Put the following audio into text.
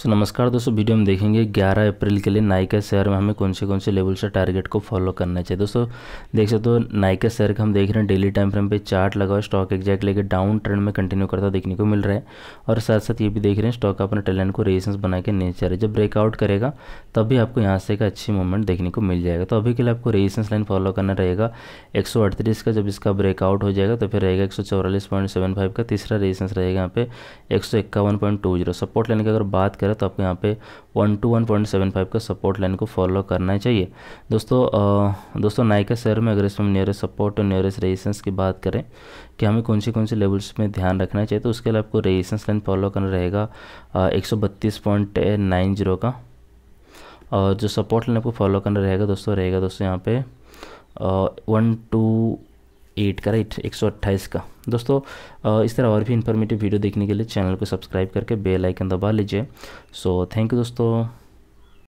सो so, नमस्कार दोस्तों video में देखेंगे 11 अप्रैल के लिए नाइका शेयर में हमें कौन से कौन से लेवल से टारगेट को फॉलो करना चाहिए दोस्तों देख सकते हो तो नाइका शेयर का हम देख रहे हैं डेली टाइम फ्रेम पे चार्ट लगा हुआ स्टॉक एग्जैक्ट लेके डाउन ट्रेंड में कंटिन्यू करता देखने को मिल रहा है और साथ साथ ये भी देख रहे हैं स्टॉक अपने टैलेंट को रेजेंस बना के नीचे रहे जब ब्रेकआउट करेगा तब भी आपको यहाँ से एक अच्छी मूवमेंट देखने को मिल जाएगा तो अभी के लिए आपको रेजेंस लाइन फॉलो करना रहेगा एक का जब इसका ब्रेकआउट हो जाएगा तो फिर रहेगा एक का तीसरा रेजेंस रहेगा यहाँ पे एक सपोर्ट लाइन की अगर बात करें रहा है तो आपको यहाँ पे one two one point seven five का सपोर्ट लाइन को फॉलो करना ही चाहिए दोस्तों आ, दोस्तों नाइका शेयर में अगर इसमें नियरेस्ट सपोर्ट और नियरेस्ट रेजिस्टेंस की बात करें कि हमें कौन से कौन से लेवल्स में ध्यान रखना चाहिए तो उसके लिए आपको रेजिस्टेंस लाइन फॉलो करना रहेगा एक का और जो सपोर्ट लाइन आपको फॉलो करना रहेगा दोस्तों रहेगा दोस्तों यहाँ पे वन टू एट का राइट एक सौ का दोस्तों इस तरह और भी इन्फॉर्मेटिव वीडियो देखने के लिए चैनल को सब्सक्राइब करके बेल आइकन दबा लीजिए सो थैंक यू दोस्तों